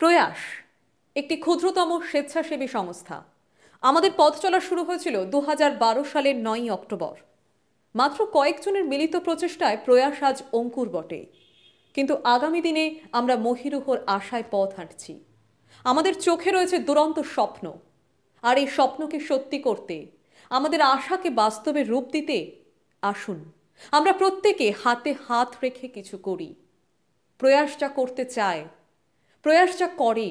প্রয়াস একটি ক্ষুদ্রতম স্বেচ্ছাসেবী সংস্থা আমাদের পথ চলা শুরু হয়েছিল দু সালের নয়ই অক্টোবর মাত্র কয়েকজনের মিলিত প্রচেষ্টায় প্রয়াস আজ অঙ্কুর বটে কিন্তু আগামী দিনে আমরা মহিরুহর আশায় পথ হাঁটছি আমাদের চোখে রয়েছে দুরন্ত স্বপ্ন আর এই স্বপ্নকে সত্যি করতে আমাদের আশাকে বাস্তবে রূপ দিতে আসুন আমরা প্রত্যেকে হাতে হাত রেখে কিছু করি প্রয়াস যা করতে চায় প্রয়াস যা করে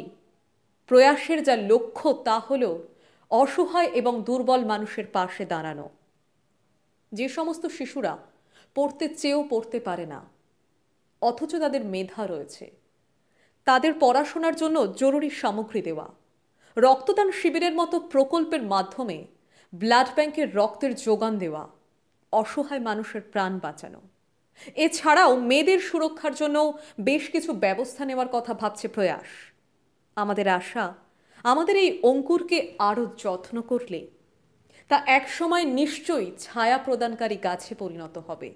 প্রয়াসের যা লক্ষ্য তা হল অসহায় এবং দুর্বল মানুষের পাশে দাঁড়ানো যে সমস্ত শিশুরা পড়তে চেয়েও পড়তে পারে না অথচ তাদের মেধা রয়েছে তাদের পড়াশোনার জন্য জরুরি সামগ্রী দেওয়া রক্তদান শিবিরের মতো প্রকল্পের মাধ্যমে ব্লাড ব্যাংকের রক্তের যোগান দেওয়া অসহায় মানুষের প্রাণ বাঁচানো এছাড়াও মেয়েদের সুরক্ষার জন্য বেশ কিছু ব্যবস্থা নেওয়ার কথা ভাবছে প্রয়াস আমাদের আশা আমাদের এই অঙ্কুরকে আরও যত্ন করলে তা একসময় নিশ্চয়ই ছায়া প্রদানকারী গাছে পরিণত হবে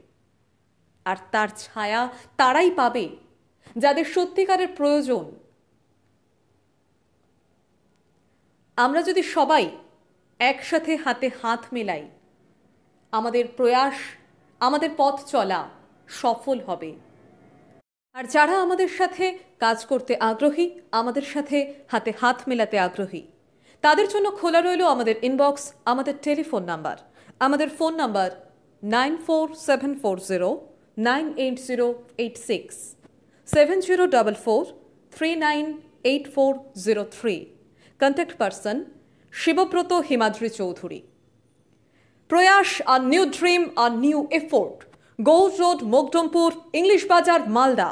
আর তার ছায়া তারাই পাবে যাদের সত্যিকারের প্রয়োজন আমরা যদি সবাই একসাথে হাতে হাত মেলাই আমাদের প্রয়াস আমাদের পথ চলা সফল হবে আর যারা আমাদের সাথে কাজ করতে আগ্রহী আমাদের সাথে হাতে হাত মেলাতে আগ্রহী তাদের জন্য খোলা রইল আমাদের ইনবক্স আমাদের টেলিফোন নাম্বার আমাদের phone number nine four seven four zero nine eight zero eight six seven zero double four three nine eight four zero three contact person Shibabrata Himadri Chowdhury Prayas আর নিউ ড্রিম আর new effort gold road Mogdumpur English Bazar Malda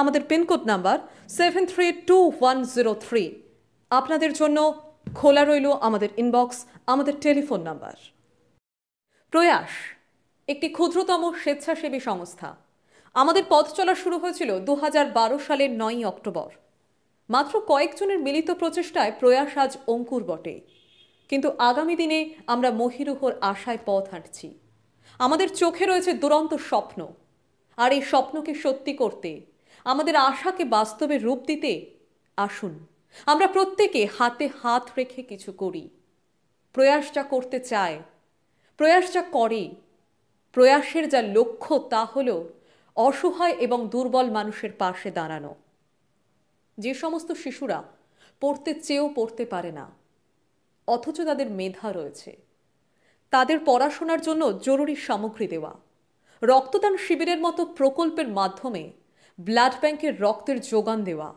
আমাদের pin code number seven three two one zero three আপনাদের জন্য খোলা রইল আমাদের inbox আমাদের telephone number প্রয়াস একটি ক্ষুদ্রতম স্বেচ্ছাসেবী সংস্থা আমাদের পথ চলা শুরু হয়েছিল দু হাজার বারো সালের নয়ই অক্টোবর মাত্র কয়েকজনের মিলিত প্রচেষ্টায় প্রয়াস আজ অঙ্কুর বটে কিন্তু আগামী দিনে আমরা মহিরুহর আশায় পথ হাঁটছি আমাদের চোখে রয়েছে দুরন্ত স্বপ্ন আর এই স্বপ্নকে সত্যি করতে আমাদের আশাকে বাস্তবে রূপ দিতে আসুন আমরা প্রত্যেকে হাতে হাত রেখে কিছু করি প্রয়াস যা করতে চায় প্রয়াস যা করে প্রয়াসের যা লক্ষ্য তা হল অসহায় এবং দুর্বল মানুষের পাশে দাঁড়ানো যে সমস্ত শিশুরা পড়তে চেয়েও পড়তে পারে না অথচ তাদের মেধা রয়েছে তাদের পড়াশোনার জন্য জরুরি সামগ্রী দেওয়া রক্তদান শিবিরের মতো প্রকল্পের মাধ্যমে ব্লাড ব্যাংকের রক্তের যোগান দেওয়া